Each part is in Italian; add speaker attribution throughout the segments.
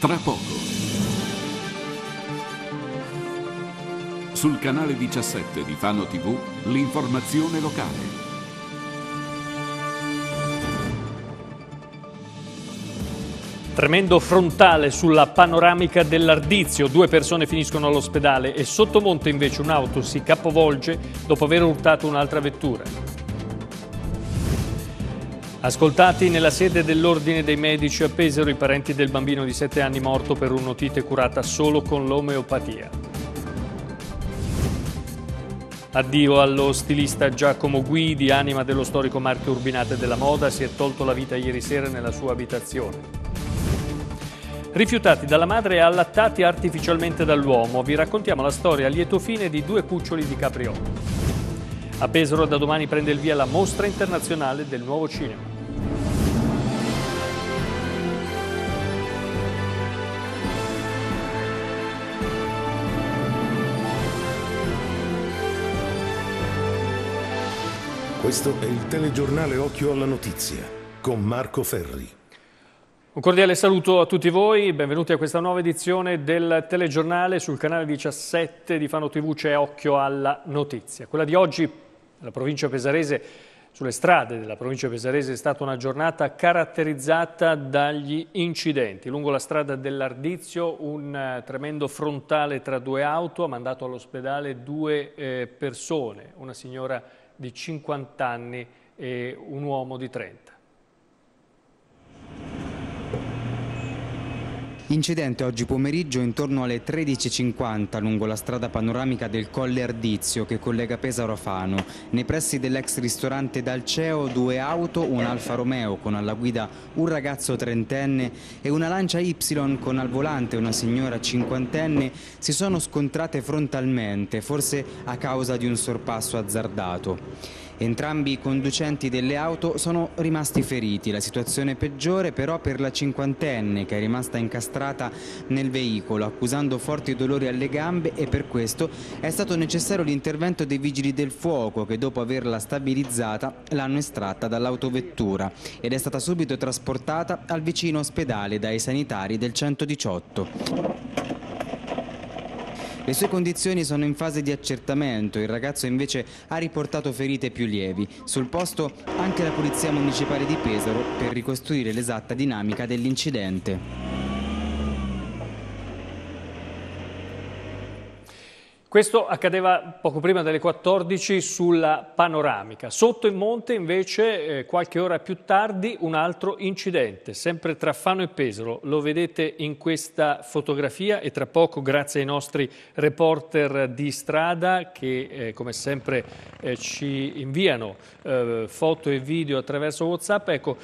Speaker 1: Tra poco.
Speaker 2: Sul canale 17 di Fano TV, l'informazione locale. Tremendo frontale sulla panoramica dell'Ardizio, due persone finiscono all'ospedale e sottomonte invece un'auto si capovolge dopo aver urtato un'altra vettura. Ascoltati nella sede dell'Ordine dei Medici a Pesaro i parenti del bambino di 7 anni morto per un'otite curata solo con l'omeopatia. Addio allo stilista Giacomo Guidi, anima dello storico marchio Urbinate della Moda, si è tolto la vita ieri sera nella sua abitazione. Rifiutati dalla madre e allattati artificialmente dall'uomo, vi raccontiamo la storia a lieto fine di due cuccioli di capriolo. A Pesaro da domani prende il via la mostra internazionale del nuovo cinema.
Speaker 3: Questo è il telegiornale Occhio alla Notizia con Marco Ferri.
Speaker 2: Un cordiale saluto a tutti voi, benvenuti a questa nuova edizione del telegiornale sul canale 17 di Fano TV c'è Occhio alla Notizia. Quella di oggi la provincia pesarese, sulle strade della provincia pesarese è stata una giornata caratterizzata dagli incidenti. Lungo la strada dell'Ardizio un eh, tremendo frontale tra due auto ha mandato all'ospedale due eh, persone, una signora di 50 anni e un uomo di 30.
Speaker 4: Incidente oggi pomeriggio intorno alle 13.50 lungo la strada panoramica del Colle Ardizio che collega Pesaro a Fano. Nei pressi dell'ex ristorante Dalceo due auto, un Alfa Romeo con alla guida un ragazzo trentenne e una Lancia Y con al volante una signora cinquantenne si sono scontrate frontalmente, forse a causa di un sorpasso azzardato. Entrambi i conducenti delle auto sono rimasti feriti. La situazione è peggiore però per la cinquantenne che è rimasta incastrata nel veicolo accusando forti dolori alle gambe e per questo è stato necessario l'intervento dei vigili del fuoco che dopo averla stabilizzata l'hanno estratta dall'autovettura ed è stata subito trasportata al vicino ospedale dai sanitari del 118. Le sue condizioni sono in fase di accertamento, il ragazzo invece ha riportato ferite più lievi. Sul posto anche la Polizia Municipale di Pesaro per ricostruire l'esatta dinamica dell'incidente. Questo
Speaker 2: accadeva poco prima delle 14 sulla panoramica. Sotto il monte invece eh, qualche ora più tardi un altro incidente, sempre tra Fano e Pesaro. Lo vedete in questa fotografia e tra poco grazie ai nostri reporter di strada che eh, come sempre eh, ci inviano eh, foto e video attraverso Whatsapp. Ecco,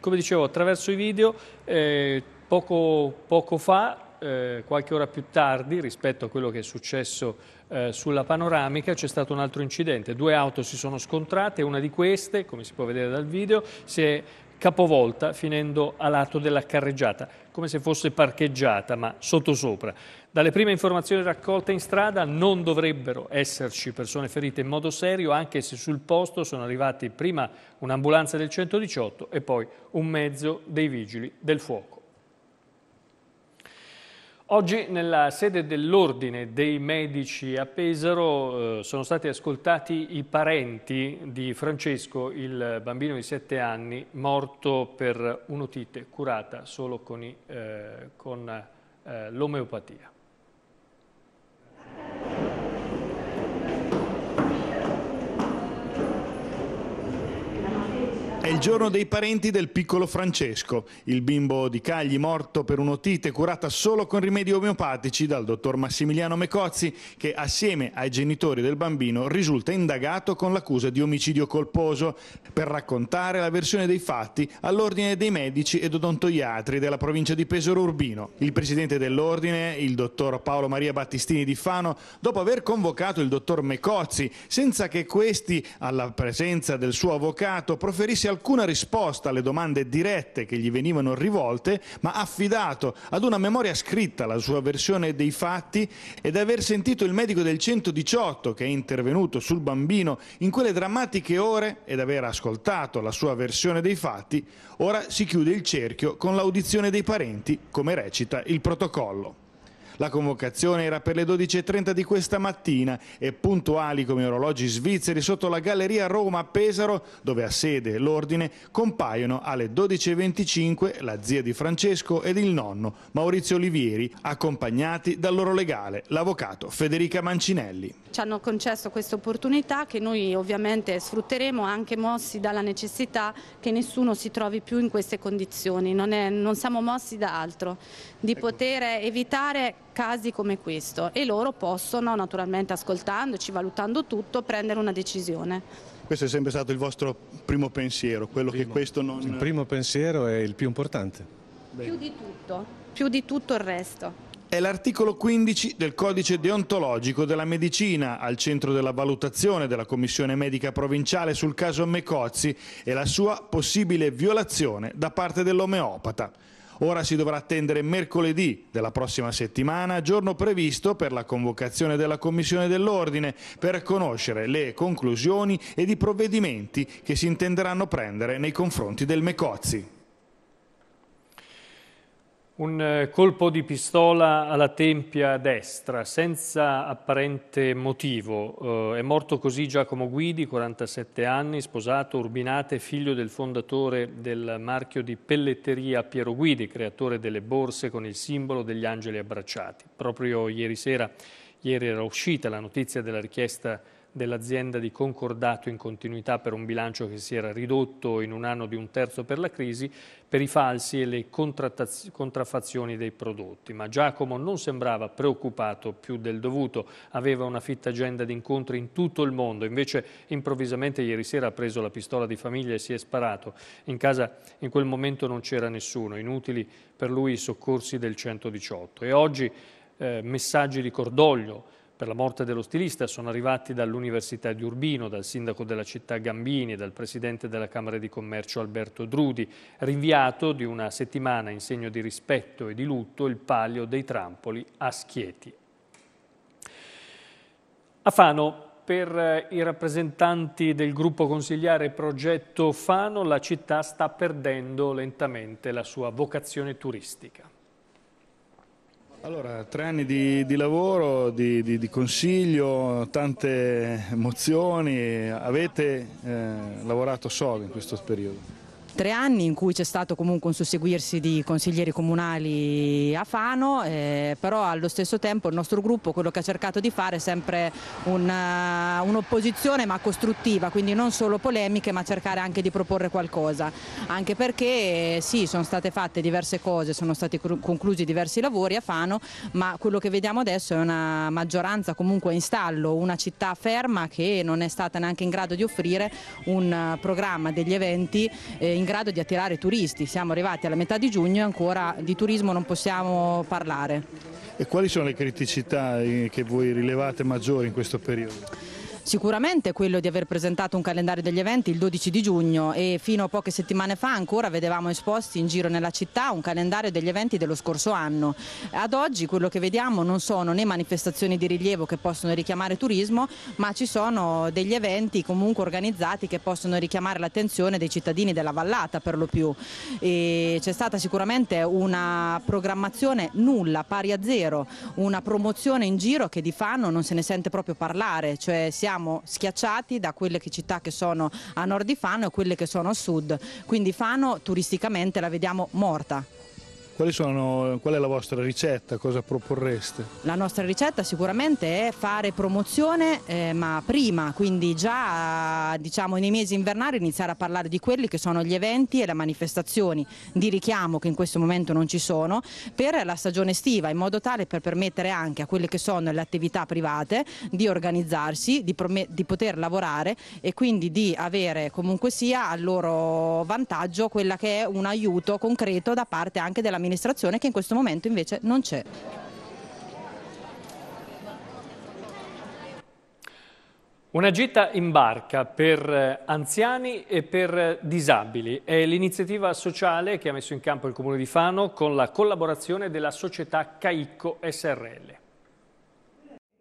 Speaker 2: come dicevo, attraverso i video eh, poco, poco fa eh, qualche ora più tardi rispetto a quello che è successo eh, sulla panoramica c'è stato un altro incidente. Due auto si sono scontrate, una di queste, come si può vedere dal video, si è capovolta finendo a lato della carreggiata, come se fosse parcheggiata, ma sottosopra. Dalle prime informazioni raccolte in strada non dovrebbero esserci persone ferite in modo serio, anche se sul posto sono arrivati prima un'ambulanza del 118 e poi un mezzo dei vigili del fuoco. Oggi nella sede dell'Ordine dei Medici a Pesaro eh, sono stati ascoltati i parenti di Francesco, il bambino di 7 anni, morto per un'otite curata solo con, eh, con eh, l'omeopatia.
Speaker 1: È il giorno dei parenti del piccolo Francesco, il bimbo di Cagli morto per un'otite curata solo con rimedi omeopatici dal dottor Massimiliano Mecozzi che assieme ai genitori del bambino risulta indagato con l'accusa di omicidio colposo per raccontare la versione dei fatti all'ordine dei medici ed odontoiatri della provincia di Pesaro Urbino. Il presidente dell'ordine, il dottor Paolo Maria Battistini di Fano, dopo aver convocato il dottor Mecozzi senza che questi alla presenza del suo avvocato proferisse alcuna risposta alle domande dirette che gli venivano rivolte, ma affidato ad una memoria scritta la sua versione dei fatti ed aver sentito il medico del 118 che è intervenuto sul bambino in quelle drammatiche ore ed aver ascoltato la sua versione dei fatti, ora si chiude il cerchio con l'audizione dei parenti, come recita il protocollo. La convocazione era per le 12.30 di questa mattina e puntuali come orologi svizzeri sotto la Galleria Roma a Pesaro, dove ha sede l'ordine, compaiono alle 12.25 la zia di Francesco ed il nonno Maurizio Olivieri, accompagnati dal loro legale, l'avvocato Federica Mancinelli.
Speaker 5: Ci hanno concesso questa opportunità che noi ovviamente sfrutteremo anche mossi dalla necessità che nessuno si trovi più in queste condizioni, non, è, non siamo mossi da altro, di ecco. poter evitare casi come questo e loro possono naturalmente ascoltandoci, valutando tutto, prendere una decisione.
Speaker 1: Questo è sempre stato il vostro primo pensiero, quello primo. che questo non... Il primo pensiero è il più importante.
Speaker 3: Bene.
Speaker 5: Più di tutto, più di tutto il resto.
Speaker 1: È l'articolo 15 del codice deontologico della medicina al centro della valutazione della Commissione Medica Provinciale sul caso Mecozzi e la sua possibile violazione da parte dell'omeopata. Ora si dovrà attendere mercoledì della prossima settimana, giorno previsto per la convocazione della Commissione dell'Ordine, per conoscere le conclusioni ed i provvedimenti che si intenderanno prendere nei confronti del Mecozzi.
Speaker 2: Un eh, colpo di pistola alla tempia destra, senza apparente motivo. Eh, è morto così Giacomo Guidi, 47 anni, sposato, urbinate, figlio del fondatore del marchio di pelletteria Piero Guidi, creatore delle borse con il simbolo degli angeli abbracciati. Proprio ieri sera, ieri era uscita la notizia della richiesta di dell'azienda di concordato in continuità per un bilancio che si era ridotto in un anno di un terzo per la crisi, per i falsi e le contraffazioni dei prodotti. Ma Giacomo non sembrava preoccupato più del dovuto, aveva una fitta agenda di incontri in tutto il mondo, invece improvvisamente ieri sera ha preso la pistola di famiglia e si è sparato. In casa in quel momento non c'era nessuno, inutili per lui i soccorsi del 118. E oggi eh, messaggi di cordoglio, per la morte dello stilista sono arrivati dall'Università di Urbino, dal sindaco della città Gambini e dal presidente della Camera di Commercio Alberto Drudi, rinviato di una settimana in segno di rispetto e di lutto il palio dei trampoli a Schieti. A Fano, per eh, i rappresentanti del gruppo consigliare Progetto Fano, la città sta perdendo lentamente la sua vocazione turistica.
Speaker 1: Allora, tre anni di, di lavoro, di, di, di, consiglio, tante emozioni, avete eh, lavorato sodo in questo periodo?
Speaker 5: tre anni in cui c'è stato comunque un susseguirsi di consiglieri comunali a Fano, eh, però allo stesso tempo il nostro gruppo quello che ha cercato di fare è sempre eh, un'opposizione un ma costruttiva, quindi non solo polemiche ma cercare anche di proporre qualcosa, anche perché eh, sì sono state fatte diverse cose, sono stati conclusi diversi lavori a Fano, ma quello che vediamo adesso è una maggioranza comunque in stallo, una città ferma che non è stata neanche in grado di offrire un eh, programma degli eventi eh, in in grado di attirare turisti. Siamo arrivati alla metà di giugno e ancora di turismo non possiamo parlare.
Speaker 1: E quali sono le criticità eh, che voi rilevate maggiori in questo periodo?
Speaker 5: sicuramente quello di aver presentato un calendario degli eventi il 12 di giugno e fino a poche settimane fa ancora vedevamo esposti in giro nella città un calendario degli eventi dello scorso anno. Ad oggi quello che vediamo non sono né manifestazioni di rilievo che possono richiamare turismo, ma ci sono degli eventi comunque organizzati che possono richiamare l'attenzione dei cittadini della vallata per lo più. C'è stata sicuramente una programmazione nulla, pari a zero, una promozione in giro che di Fano non se ne sente proprio parlare, cioè siamo siamo schiacciati da quelle che città che sono a nord di Fano e quelle che sono a sud, quindi Fano turisticamente la vediamo morta
Speaker 1: sono, qual è la vostra ricetta? Cosa proporreste?
Speaker 5: La nostra ricetta sicuramente è fare promozione, eh, ma prima, quindi già diciamo, nei mesi invernali iniziare a parlare di quelli che sono gli eventi e le manifestazioni di richiamo che in questo momento non ci sono per la stagione estiva, in modo tale per permettere anche a quelle che sono le attività private di organizzarsi, di, di poter lavorare e quindi di avere comunque sia al loro vantaggio quella che è un aiuto concreto da parte anche della amministrazione che in questo momento invece non c'è.
Speaker 2: Una gita in barca per eh, anziani e per eh, disabili è l'iniziativa sociale che ha messo in campo il Comune di Fano con la collaborazione della società Caicco SRL.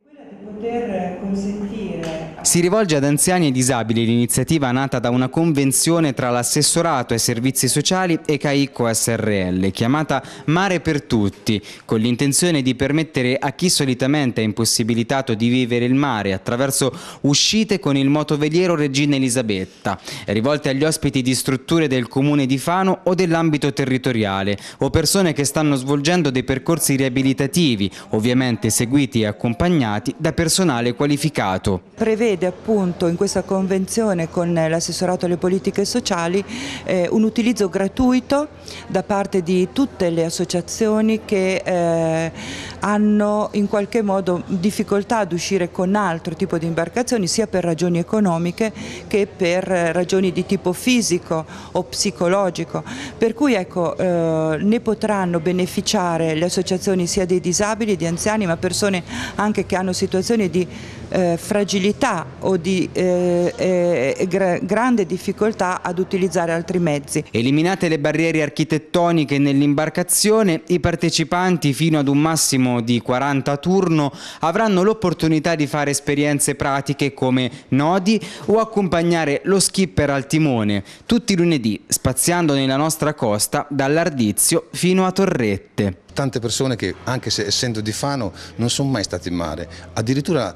Speaker 2: Quella di
Speaker 4: poter eh, consentire si rivolge ad anziani e disabili l'iniziativa nata da una convenzione tra l'assessorato ai servizi sociali e Caicco SRL, chiamata Mare per Tutti, con l'intenzione di permettere a chi solitamente è impossibilitato di vivere il mare attraverso uscite con il motoveliero Regina Elisabetta, rivolte agli ospiti di strutture del comune di Fano o dell'ambito territoriale, o persone che stanno svolgendo dei percorsi riabilitativi, ovviamente seguiti e accompagnati da personale qualificato.
Speaker 5: Prevede prevede appunto in questa convenzione con l'assessorato alle politiche sociali eh, un utilizzo gratuito da parte di tutte le associazioni che eh, hanno in qualche modo difficoltà ad uscire con altro tipo di imbarcazioni sia per ragioni economiche che per eh, ragioni di tipo fisico o psicologico per cui ecco, eh, ne potranno beneficiare le associazioni sia dei disabili, di anziani ma persone anche che hanno situazioni di eh, fragilità o di eh, eh gra grande difficoltà ad utilizzare
Speaker 4: altri mezzi. Eliminate le barriere architettoniche nell'imbarcazione, i partecipanti fino ad un massimo di 40 a turno avranno l'opportunità di fare esperienze pratiche come nodi o accompagnare lo skipper al timone, tutti lunedì, spaziando nella nostra costa dall'Ardizio fino a Torrette tante persone che anche se essendo di Fano non sono mai stati in mare, addirittura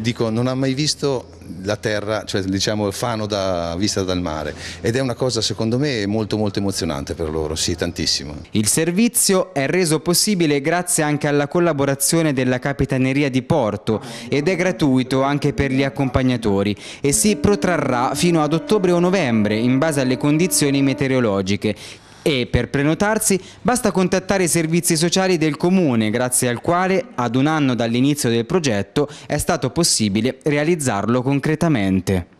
Speaker 4: dico non ha mai visto la terra, cioè diciamo Fano da, vista dal mare ed è una cosa secondo me molto molto emozionante per loro, sì tantissimo. Il servizio è reso possibile grazie anche alla collaborazione della Capitaneria di Porto ed è gratuito anche per gli accompagnatori e si protrarrà fino ad ottobre o novembre in base alle condizioni meteorologiche e per prenotarsi basta contattare i servizi sociali del comune grazie al quale ad un anno dall'inizio del progetto è stato possibile realizzarlo concretamente.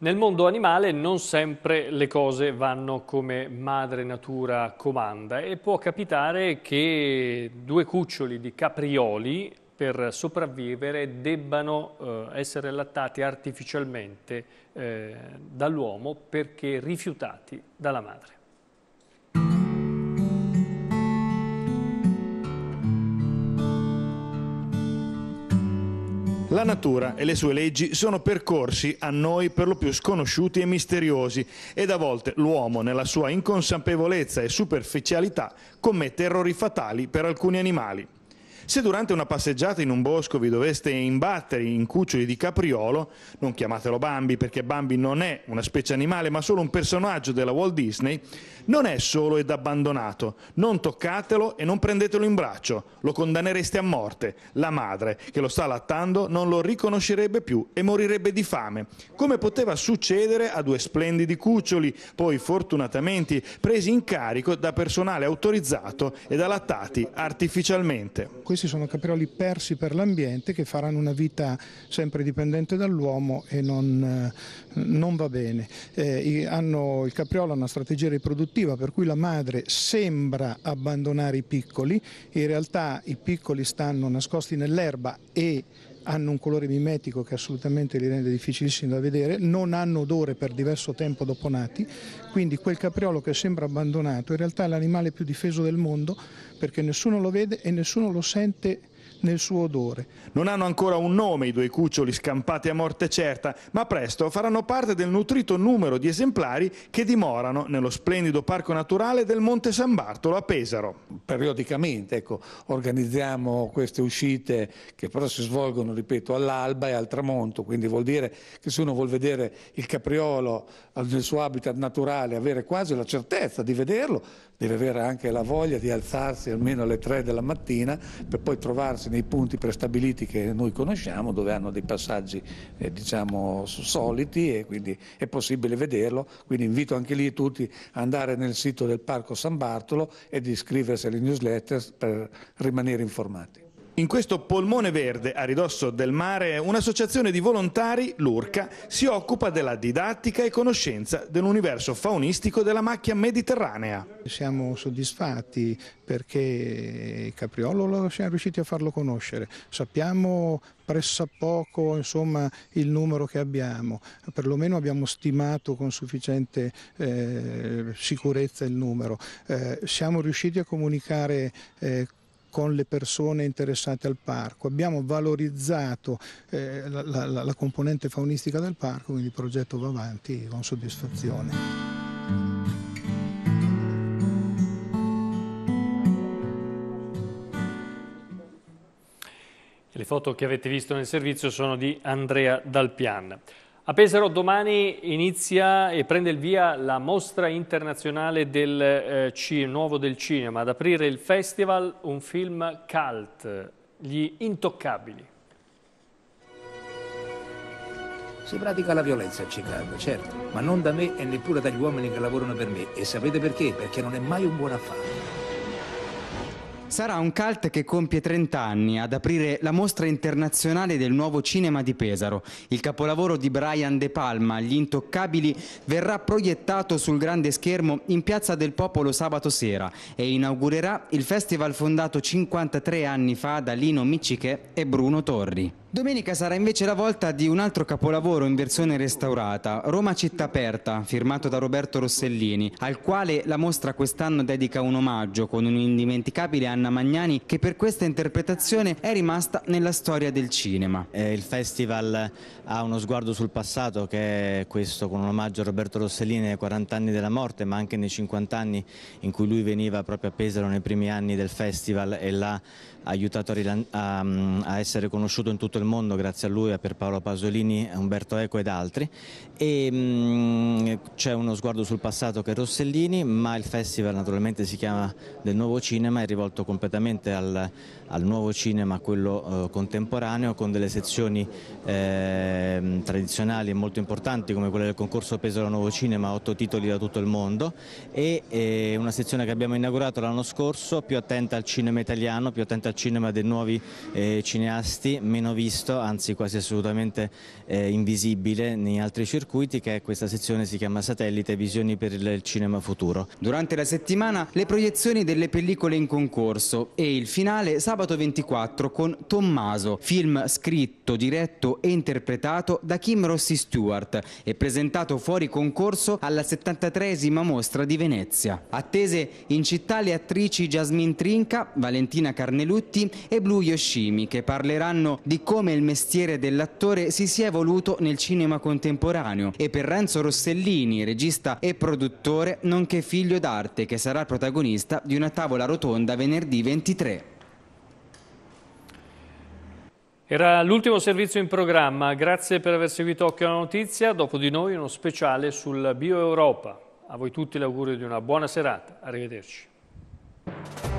Speaker 2: Nel mondo animale non sempre le cose vanno come madre natura comanda e può capitare che due cuccioli di caprioli per sopravvivere debbano eh, essere allattati artificialmente eh, dall'uomo perché rifiutati dalla madre.
Speaker 1: La natura e le sue leggi sono percorsi a noi per lo più sconosciuti e misteriosi ed a volte l'uomo nella sua inconsapevolezza e superficialità commette errori fatali per alcuni animali. Se durante una passeggiata in un bosco vi doveste imbattere in cuccioli di capriolo, non chiamatelo Bambi perché Bambi non è una specie animale ma solo un personaggio della Walt Disney, non è solo ed abbandonato. Non toccatelo e non prendetelo in braccio, lo condannereste a morte. La madre che lo sta allattando non lo riconoscerebbe più e morirebbe di fame, come poteva succedere a due splendidi cuccioli, poi fortunatamente presi in carico da personale autorizzato ed allattati artificialmente
Speaker 3: questi sono caprioli persi per l'ambiente che faranno una vita sempre dipendente dall'uomo e non, eh, non, va bene. Eh, hanno, il capriolo ha una strategia riproduttiva per cui la madre sembra abbandonare i piccoli, in realtà i piccoli stanno nascosti nell'erba e hanno un colore mimetico che assolutamente li rende difficilissimi da vedere, non hanno odore per diverso tempo dopo nati, quindi quel capriolo che sembra abbandonato in realtà è l'animale più difeso del mondo perché nessuno lo vede e nessuno lo sente nel suo odore.
Speaker 1: Non hanno ancora un nome i due cuccioli scampati a morte certa, ma presto faranno parte del nutrito numero di esemplari che dimorano nello splendido parco naturale del Monte San Bartolo a Pesaro. Periodicamente ecco, organizziamo queste uscite che però si svolgono, ripeto, all'alba e al tramonto, quindi vuol dire che se uno vuol vedere il capriolo nel suo habitat naturale, avere quasi la certezza di vederlo, deve avere anche la voglia di alzarsi almeno alle 3 della mattina per poi trovarsi nei punti prestabiliti che noi conosciamo dove hanno dei passaggi eh, diciamo soliti e quindi è possibile vederlo, quindi invito anche lì tutti ad andare nel sito del Parco San Bartolo e di iscriversi alle newsletter per rimanere informati. In questo polmone verde a ridosso del mare un'associazione di volontari, l'URCA, si occupa della didattica e conoscenza dell'universo faunistico della
Speaker 3: macchia mediterranea. Siamo soddisfatti perché Capriolo siamo riusciti a farlo conoscere, sappiamo pressappoco insomma, il numero che abbiamo, perlomeno abbiamo stimato con sufficiente eh, sicurezza il numero, eh, siamo riusciti a comunicare eh, con le persone interessate al parco. Abbiamo valorizzato eh, la, la, la, componente faunistica del parco, quindi il progetto va avanti con soddisfazione.
Speaker 2: Le foto che avete visto nel servizio sono di Andrea Dalpian. A Pesaro domani inizia e prende il via la mostra internazionale del eh, nuovo del cinema. Ad aprire il festival un film cult, Gli Intoccabili.
Speaker 3: Si pratica la violenza a Chicago, certo, ma non da me e neppure dagli uomini che lavorano per me. E sapete perché? Perché non è mai un buon affare.
Speaker 4: Sarà un cult che compie 30 anni ad aprire la mostra internazionale del nuovo cinema di Pesaro. Il capolavoro di Brian De Palma, Gli Intoccabili, verrà proiettato sul grande schermo in Piazza del Popolo sabato sera e inaugurerà il festival fondato 53 anni fa da Lino Micciche e Bruno Torri. Domenica sarà invece la volta di un altro capolavoro in versione restaurata, Roma Città Aperta, firmato da Roberto Rossellini, al quale la mostra quest'anno dedica un omaggio con un'indimenticabile Anna Magnani che per questa interpretazione è rimasta nella storia del cinema. Eh, il festival ha uno sguardo sul passato che è questo con un omaggio a Roberto Rossellini nei 40 anni della morte ma anche nei 50 anni in cui lui veniva proprio a Pesaro nei primi anni del festival e là aiutato a, a, mm, a, essere conosciuto in tutto il mondo grazie a lui, a Pierpaolo Pasolini, Umberto Eco ed altri. E, mm, c'è uno sguardo sul passato che è Rossellini, ma il festival naturalmente si chiama del nuovo cinema, è rivolto completamente al, al nuovo cinema, quello eh, contemporaneo, con delle sezioni eh, mm, tradizionali molto importanti come quella del concorso Pesaro Nuovo Cinema, otto titoli da tutto il mondo e eh, una sezione che abbiamo inaugurato l'anno scorso più attenta al cinema italiano, più attenta al cinema dei nuovi eh, cineasti meno visto, anzi quasi assolutamente eh, invisibile in altri circuiti che è questa sezione si chiama Satellite Visioni per il cinema futuro. Durante la settimana le proiezioni delle pellicole in concorso e il finale sabato 24 con Tommaso, film scritto, diretto e interpretato da Kim Rossi Stewart e presentato fuori concorso alla 73esima mostra di Venezia. Attese in città le attrici Jasmine Trinca, Valentina Carnelucci, Berutti e Blue Yoshimi che parleranno di come il mestiere dell'attore si sia evoluto nel cinema contemporaneo e per Renzo Rossellini, regista e produttore, nonché figlio d'arte che sarà protagonista di una tavola rotonda venerdì 23.
Speaker 2: Era l'ultimo servizio in programma, grazie per aver seguito Occhio alla Notizia, dopo di noi uno speciale sul Bio Europa. A voi tutti l'augurio di una buona serata, arrivederci.